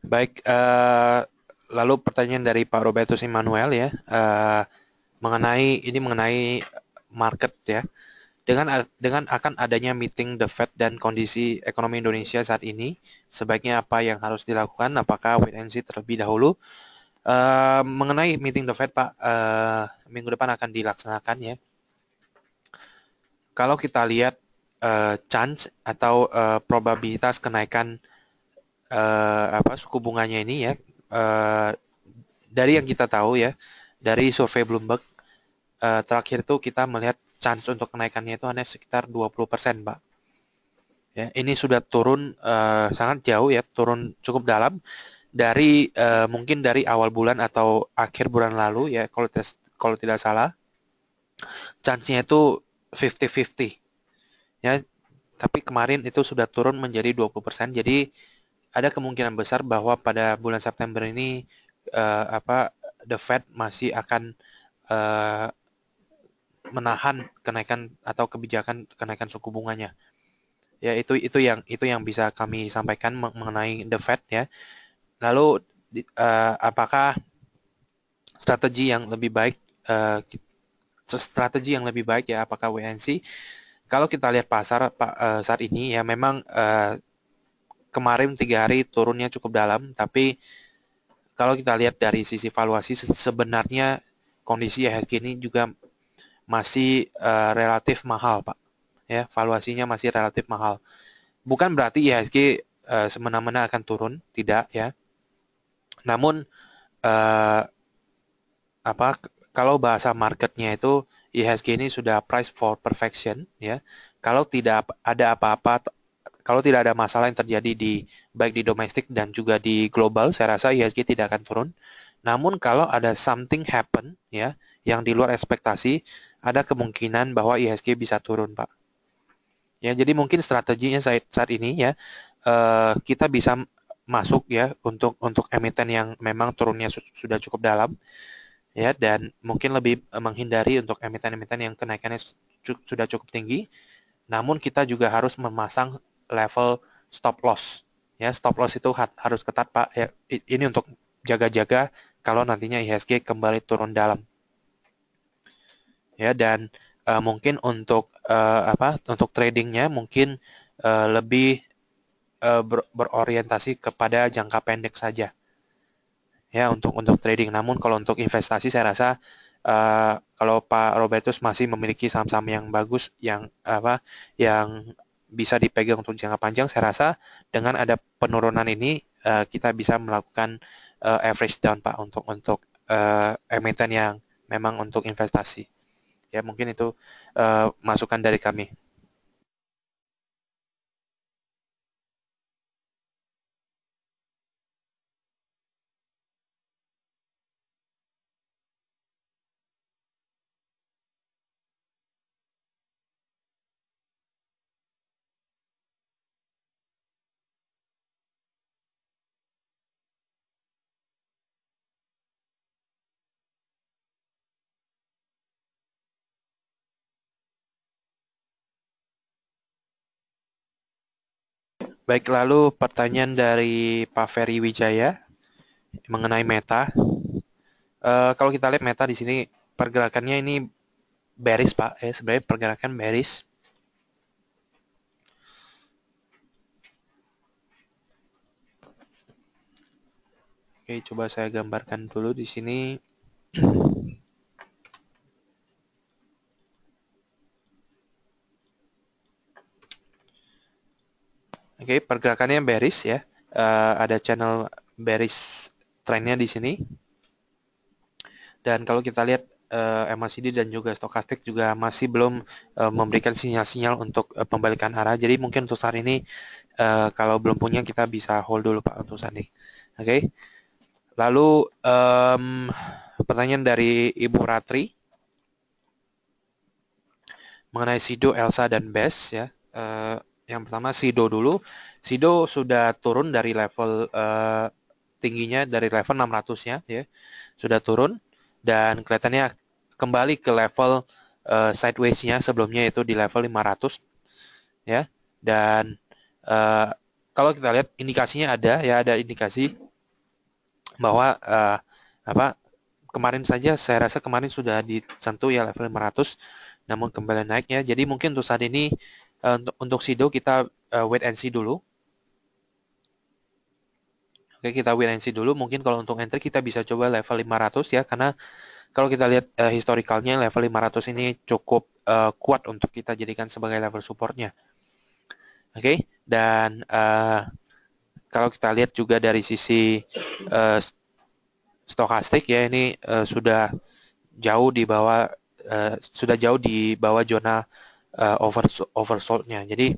Baik, uh, lalu pertanyaan dari Pak Robertus Immanuel ya, uh, mengenai ini mengenai market ya. Dengan dengan akan adanya meeting the Fed dan kondisi ekonomi Indonesia saat ini, sebaiknya apa yang harus dilakukan? Apakah wait and see terlebih dahulu? Uh, mengenai meeting the Fed Pak, uh, minggu depan akan dilaksanakan ya. Kalau kita lihat uh, chance atau uh, probabilitas kenaikan uh, apa suku bunganya ini ya uh, dari yang kita tahu ya dari survei Bloomberg uh, terakhir itu kita melihat chance untuk kenaikannya itu hanya sekitar 20% Pak. Ya, ini sudah turun uh, sangat jauh ya, turun cukup dalam dari uh, mungkin dari awal bulan atau akhir bulan lalu ya kalau tes, kalau tidak salah. Chance-nya itu 50-50. Ya, tapi kemarin itu sudah turun menjadi 20%. Jadi ada kemungkinan besar bahwa pada bulan September ini uh, apa the Fed masih akan uh, menahan kenaikan atau kebijakan kenaikan suku bunganya. Ya itu itu yang itu yang bisa kami sampaikan mengenai the Fed ya. Lalu uh, apakah strategi yang lebih baik uh, strategi yang lebih baik ya apakah WNC? Kalau kita lihat pasar uh, saat ini ya memang uh, kemarin tiga hari turunnya cukup dalam, tapi kalau kita lihat dari sisi valuasi sebenarnya kondisi IHSG e ini juga masih uh, relatif mahal, Pak. Ya, valuasinya masih relatif mahal. Bukan berarti IHSG e uh, eh, semena-mena akan turun, tidak ya. Namun uh, apa kalau bahasa marketnya itu IHSG e ini sudah price for perfection ya. Kalau tidak ada apa-apa kalau tidak ada masalah yang terjadi di baik di domestik dan juga di global, saya rasa IHSG e tidak akan turun. Namun kalau ada something happen ya yang di luar ekspektasi, ada kemungkinan bahwa IHSG e bisa turun, Pak. Ya, jadi mungkin strateginya saat, saat ini ya uh, kita bisa masuk ya untuk untuk emiten yang memang turunnya su sudah cukup dalam ya dan mungkin lebih eh, menghindari untuk emiten-emiten yang kenaikannya sudah cukup tinggi namun kita juga harus memasang level stop loss. Ya, stop loss itu harus ketat, Pak. Ya, ini untuk jaga-jaga kalau nantinya IHSG kembali turun dalam. Ya, dan uh, mungkin untuk uh, apa? Untuk tradingnya mungkin uh, lebih uh, ber berorientasi kepada jangka pendek saja. Ya, untuk untuk trading. Namun kalau untuk investasi saya rasa uh, kalau Pak Robertus masih memiliki saham-saham yang bagus yang apa yang bisa dipegang untuk jangka panjang, saya rasa dengan ada penurunan ini uh, kita bisa melakukan uh, average down pak untuk untuk uh, eh, emiten yang memang untuk investasi. Ya mungkin itu uh, masukan dari kami. Baik, lalu pertanyaan dari Pak Ferry Wijaya mengenai Meta. Uh, kalau kita lihat Meta di sini pergerakannya ini beris Pak, eh sebenarnya pergerakan bearish. Oke, coba saya gambarkan dulu di sini. Oke, okay, pergerakannya bearish ya. Uh, ada channel bearish trennya di sini. Dan kalau kita lihat uh, eh, MACD dan juga stokastik juga masih belum uh, memberikan sinyal-sinyal untuk uh, pembalikan arah. Jadi mungkin untuk saat ini uh, kalau belum punya kita bisa hold dulu Pak untuk saat ini. Oke. Okay? Lalu um, pertanyaan dari Ibu Ratri mengenai Sido, Elsa dan Bes ya. Uh, yang pertama Sido dulu. Sido sudah turun dari level uh, tingginya dari level 600-nya ya. Sudah turun dan kelihatannya kembali ke level uh, sideways-nya sebelumnya itu di level 500 ya. Dan uh, kalau kita lihat indikasinya ada ya ada indikasi bahwa uh, apa kemarin saja saya rasa kemarin sudah disentuh ya level 500 namun kembali naik ya. Jadi mungkin untuk saat ini Eh, untuk, untuk Sido kita uh, wait and see dulu. Oke, kita wait and see dulu. Mungkin kalau untuk entry kita bisa coba level 500 ya, karena kalau kita lihat uh, historicalnya level 500 ini cukup uh, kuat untuk kita jadikan sebagai level supportnya. Oke, dan uh, kalau kita lihat juga dari sisi uh, stokastik ya, ini uh, sudah jauh di bawah uh, sudah jauh di bawah zona uh, over oversoldnya. Jadi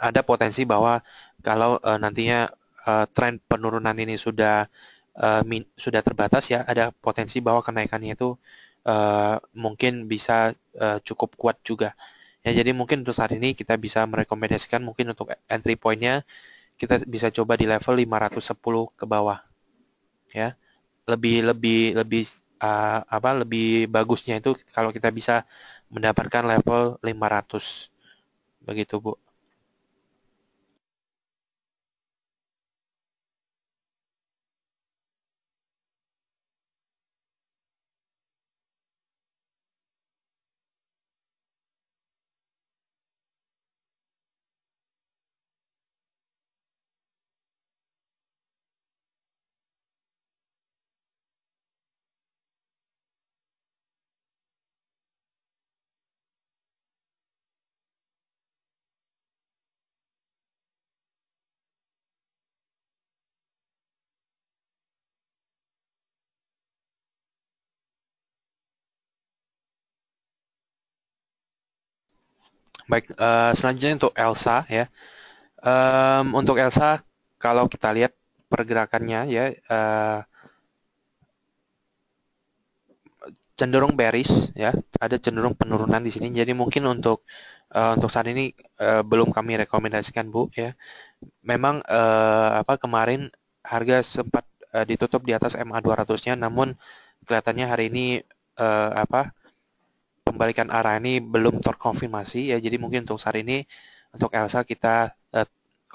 ada potensi bahwa kalau uh, nantinya uh, eh, tren penurunan ini sudah uh, sudah terbatas ya, ada potensi bahwa kenaikannya itu uh, mungkin bisa uh, cukup kuat juga. Ya, jadi mungkin untuk saat ini kita bisa merekomendasikan mungkin untuk entry point-nya kita bisa coba di level 510 ke bawah. Ya. Lebih lebih lebih uh, apa lebih bagusnya itu kalau kita bisa mendapatkan level 500. Begitu, Bu. Baik, uh, selanjutnya untuk Elsa ya. Um, untuk Elsa, kalau kita lihat pergerakannya ya uh, cenderung bearish ya, ada cenderung penurunan di sini. Jadi mungkin untuk uh, untuk saat ini uh, belum kami rekomendasikan bu ya. Memang uh, apa kemarin harga sempat uh, ditutup di atas MA 200-nya, namun kelihatannya hari ini uh, apa pembalikan arah ini belum terkonfirmasi ya jadi mungkin untuk saat ini untuk Elsa kita uh,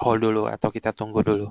hold dulu atau kita tunggu dulu.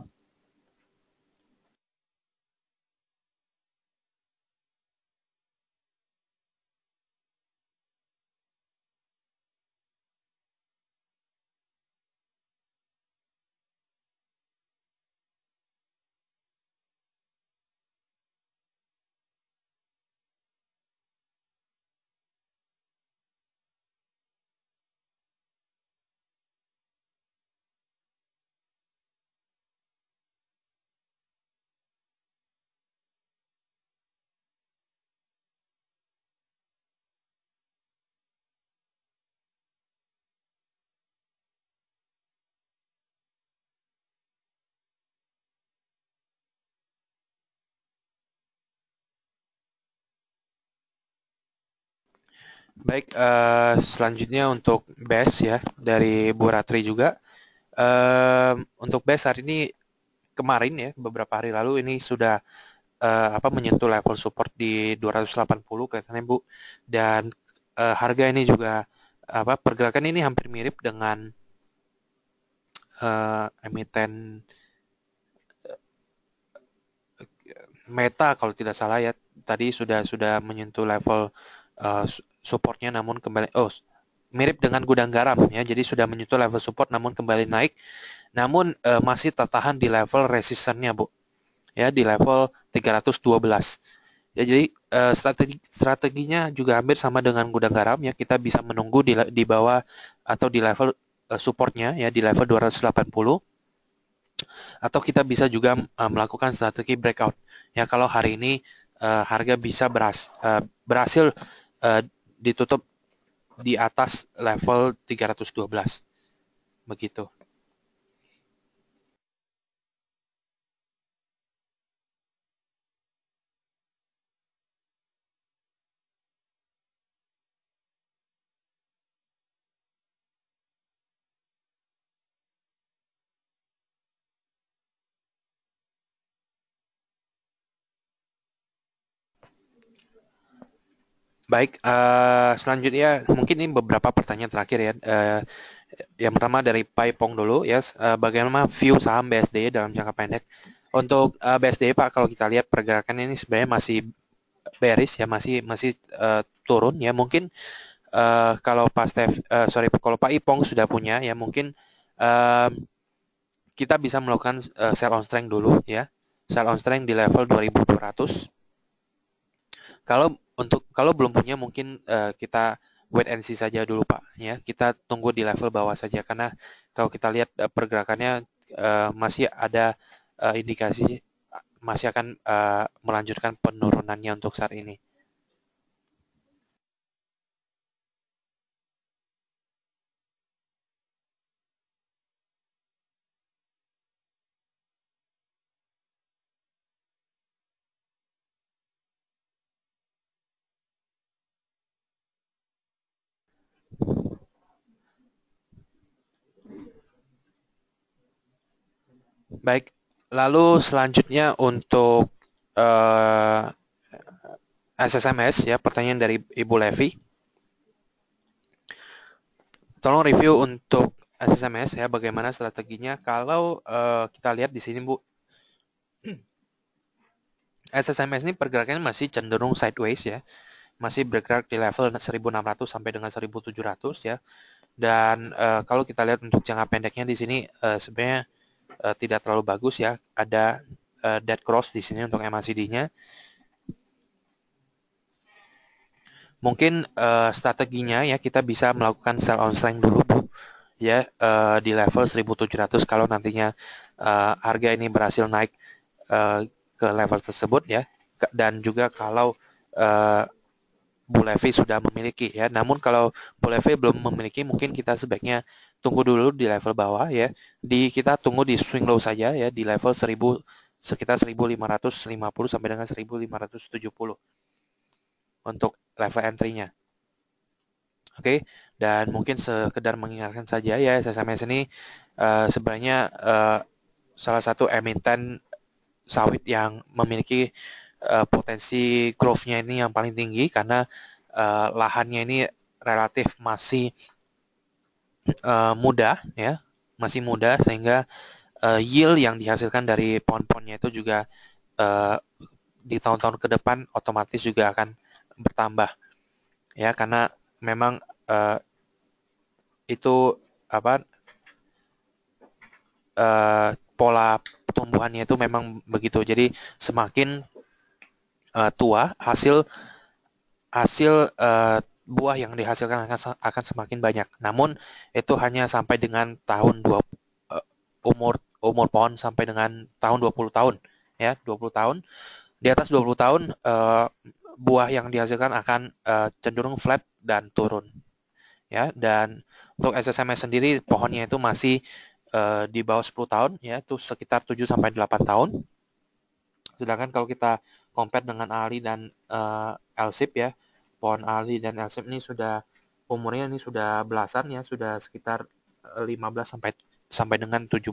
Baik, uh, selanjutnya untuk Best ya dari Bu Ratri juga. Uh, untuk Best hari ini kemarin ya beberapa hari lalu ini sudah uh, apa menyentuh level support di 280 kelihatannya Bu dan uh, harga ini juga apa pergerakan ini hampir mirip dengan uh, emiten Meta kalau tidak salah ya tadi sudah sudah menyentuh level uh, supportnya namun kembali oh mirip dengan gudang garam ya jadi sudah menyentuh level support namun kembali naik namun e, masih tertahan di level resistennya Bu ya di level 312 ya jadi e, strategi strateginya juga hampir sama dengan gudang garam ya kita bisa menunggu di, di bawah atau di level e, supportnya ya di level 280 atau kita bisa juga e, melakukan strategi breakout ya kalau hari ini e, harga bisa beras, e, berhasil ditutup di atas level 312. Begitu. Baik, uh, selanjutnya mungkin ini beberapa pertanyaan terakhir ya. Uh, yang pertama dari Pai Pong dulu ya, yes. uh, bagaimana view saham BSD dalam jangka pendek? Untuk uh, eh, BSD Pak, kalau kita lihat pergerakan ini sebenarnya masih bearish ya, masih masih uh, turun ya. Mungkin uh, kalau Pak Steph, uh, sorry kalau Pak Ipong sudah punya ya, mungkin uh, kita bisa melakukan uh, sell on strength dulu ya, sell on strength di level 2200. Kalau untuk kalau belum punya mungkin uh, kita wait and see saja dulu Pak ya. Kita tunggu di level bawah saja karena kalau kita lihat uh, pergerakannya uh, masih ada uh, indikasi masih akan uh, melanjutkan penurunannya untuk saat ini. Baik, lalu selanjutnya untuk uh, eh, SSMS ya, pertanyaan dari Ibu Levi. Tolong review untuk SSMS ya, bagaimana strateginya. Kalau uh, kita lihat di sini Bu, SSMS ini pergerakannya masih cenderung sideways ya. Masih bergerak di level 1600 sampai dengan 1700 ya. Dan uh, kalau kita lihat untuk jangka pendeknya di sini uh, sebenarnya uh, tidak terlalu bagus ya. Ada uh, dead cross di sini untuk MACD-nya. Mungkin uh, strateginya ya kita bisa melakukan sell on strength dulu Bu. Ya uh, di level 1700 kalau nantinya uh, harga ini berhasil naik uh, ke level tersebut ya dan juga kalau uh, Bu Levi sudah memiliki ya. Namun kalau Bu Levi belum memiliki, mungkin kita sebaiknya tunggu dulu di level bawah ya. Di kita tunggu di swing low saja ya di level 1000 sekitar 1550 sampai dengan 1570 untuk level entry-nya. Oke, okay? dan mungkin sekedar mengingatkan saja ya SSMS ini uh, sebenarnya uh, salah satu emiten sawit yang memiliki uh, potensi growth-nya ini yang paling tinggi karena uh, lahannya ini relatif masih uh, muda ya, masih mudah sehingga uh, yield yang dihasilkan dari pohon-pohonnya itu juga uh, di tahun-tahun ke depan otomatis juga akan bertambah ya karena memang uh, itu apa uh, pola tumbuhannya itu memang begitu jadi semakin uh, tua, hasil hasil uh, buah yang dihasilkan akan, akan semakin banyak. Namun itu hanya sampai dengan tahun 20, uh, eh, umur umur pohon sampai dengan tahun 20 tahun ya, 20 tahun. Di atas 20 tahun uh, buah yang dihasilkan akan uh, cenderung flat dan turun. Ya, dan untuk SSMS sendiri pohonnya itu masih uh, di bawah 10 tahun ya, itu sekitar 7 sampai 8 tahun. Sedangkan kalau kita compare dengan Ali dan uh, Elsip ya. Pohon Ali dan Elsip ini sudah umurnya ini sudah belasan ya, sudah sekitar 15 eh, sampai sampai dengan 17.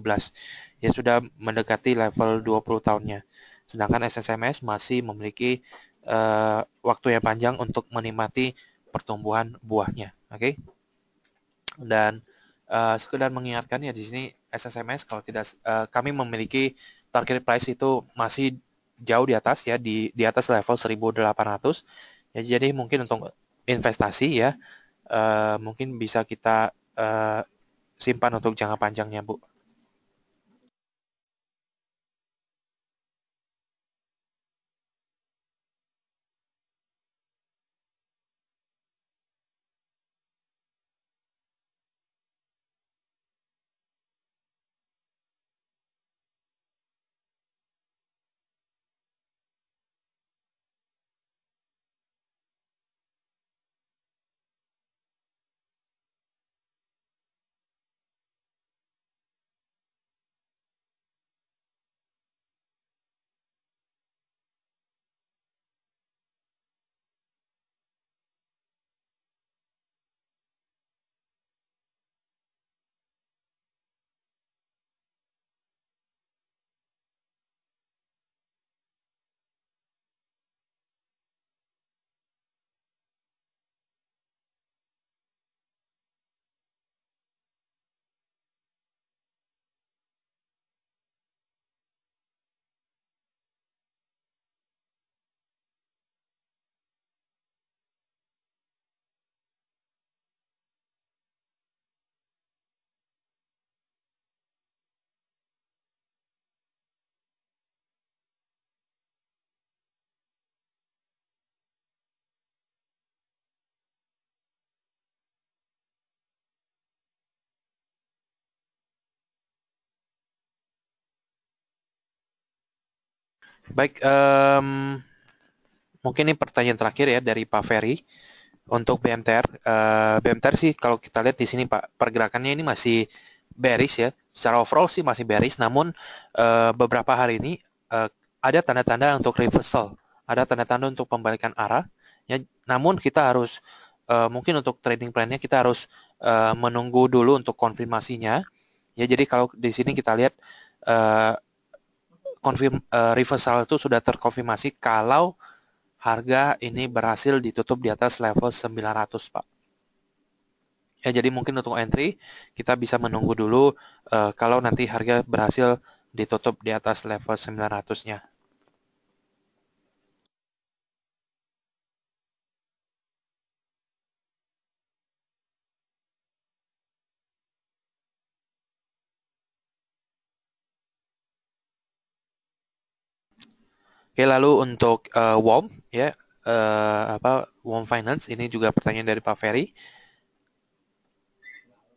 Ya sudah mendekati level 20 tahunnya. Sedangkan SSMS masih memiliki uh, waktu yang panjang untuk menikmati pertumbuhan buahnya, oke? Okay? Dan uh, sekedar mengingatkan ya di sini SSMS kalau tidak uh, kami memiliki target price itu masih jauh di atas ya di di atas level 1800 ya jadi mungkin untuk investasi ya uh, mungkin bisa kita uh, simpan untuk jangka panjangnya Bu. Baik, um, mungkin ini pertanyaan terakhir ya dari Pak Ferry untuk BMTR. Uh, eh, BMTR sih kalau kita lihat di sini Pak pergerakannya ini masih bearish ya. Secara overall sih masih bearish, namun uh, beberapa hari ini uh, ada tanda-tanda untuk reversal, ada tanda-tanda untuk pembalikan arah. Ya, namun kita harus uh, mungkin untuk trading plannya kita harus uh, menunggu dulu untuk konfirmasinya. Ya, jadi kalau di sini kita lihat uh, konfirm uh, reversal itu sudah terkonfirmasi kalau harga ini berhasil ditutup di atas level 900, Pak. Ya, jadi mungkin untuk entry kita bisa menunggu dulu uh, kalau nanti harga berhasil ditutup di atas level 900-nya. Oke, lalu untuk uh, eh, WOM ya, uh, apa WOM Finance ini juga pertanyaan dari Pak Ferry.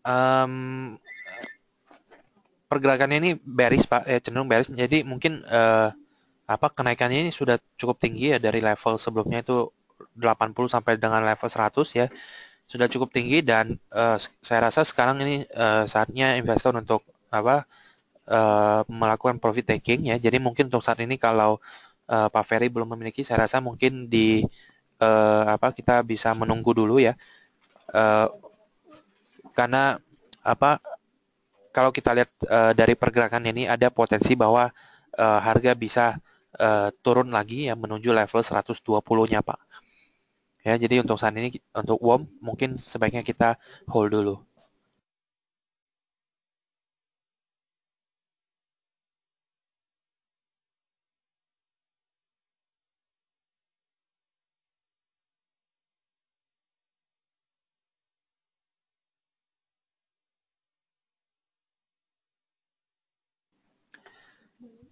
Um, pergerakannya ini bearish Pak, eh, cenderung bearish. Jadi mungkin uh, apa kenaikannya ini sudah cukup tinggi ya dari level sebelumnya itu 80 sampai dengan level 100 ya. Sudah cukup tinggi dan uh, saya rasa sekarang ini uh, saatnya investor untuk apa uh, melakukan profit taking ya. Jadi mungkin untuk saat ini kalau uh, Pak Ferry belum memiliki, saya rasa mungkin di uh, apa kita bisa menunggu dulu ya, uh, karena apa kalau kita lihat uh, dari pergerakan ini ada potensi bahwa uh, harga bisa uh, turun lagi ya menuju level 120-nya pak. Ya jadi untuk saat ini untuk WOM mungkin sebaiknya kita hold dulu.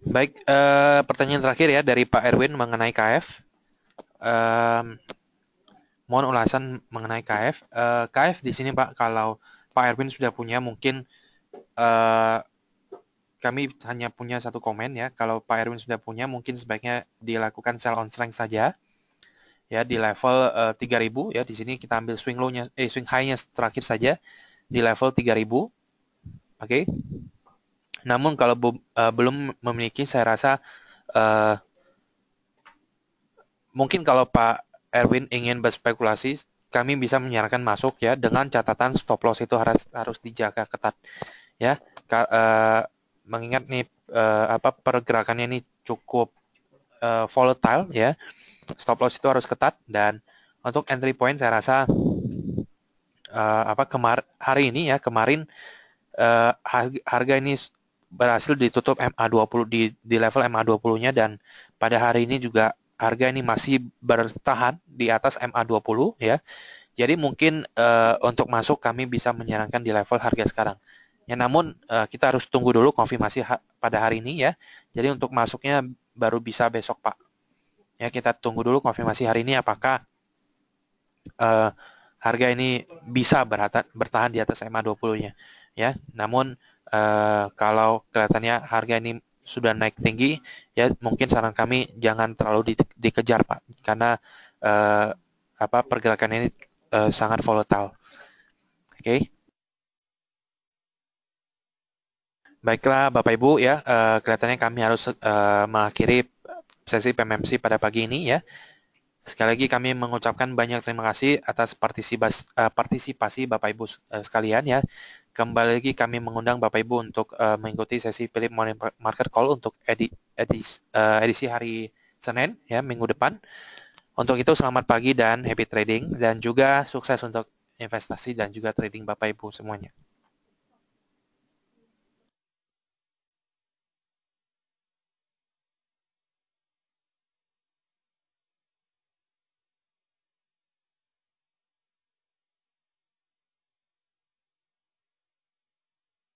Baik, uh, pertanyaan terakhir ya dari Pak Erwin mengenai KF. Uh, mohon ulasan mengenai KF. Uh, eh, KF di sini Pak, kalau Pak Erwin sudah punya mungkin uh, kami hanya punya satu komen ya. Kalau Pak Erwin sudah punya, mungkin sebaiknya dilakukan sell on strength saja ya di level uh, 3000 ya di sini kita ambil swing low-nya eh swing high-nya terakhir saja di level 3000. Oke. Okay. Namun kalau uh, belum memiliki, saya rasa uh, mungkin kalau Pak Erwin ingin berspekulasi, kami bisa menyarankan masuk ya dengan catatan stop loss itu harus harus dijaga ketat ya. Ka, uh, mengingat nih uh, apa pergerakannya ini cukup uh, volatile ya. Stop loss itu harus ketat dan untuk entry point saya rasa uh, apa kemar hari ini ya kemarin uh, harga ini berhasil ditutup MA20 di, di level MA20-nya dan pada hari ini juga harga ini masih bertahan di atas MA20 ya. Jadi mungkin uh, untuk masuk kami bisa menyarankan di level harga sekarang. Ya namun uh, kita harus tunggu dulu konfirmasi ha pada hari ini ya. Jadi untuk masuknya baru bisa besok Pak. Ya kita tunggu dulu konfirmasi hari ini apakah uh, harga ini bisa bertahan di atas MA20-nya ya. Namun Eh, kalau kelihatannya harga ini sudah naik tinggi, ya mungkin saran kami jangan terlalu di, dikejar pak, karena uh, apa pergerakan ini uh, sangat volatile. Oke. Okay. Baiklah Bapak Ibu ya, uh, kelihatannya kami harus uh, mengakhiri sesi PMMC pada pagi ini ya. Sekali lagi kami mengucapkan banyak terima kasih atas partisipasi, uh, partisipasi Bapak Ibu sekalian ya. Kembali lagi kami mengundang Bapak Ibu untuk uh, mengikuti sesi Philip Morning Market Call untuk edi, edis, uh, edisi hari Senin ya minggu depan. Untuk itu selamat pagi dan happy trading dan juga sukses untuk investasi dan juga trading Bapak Ibu semuanya.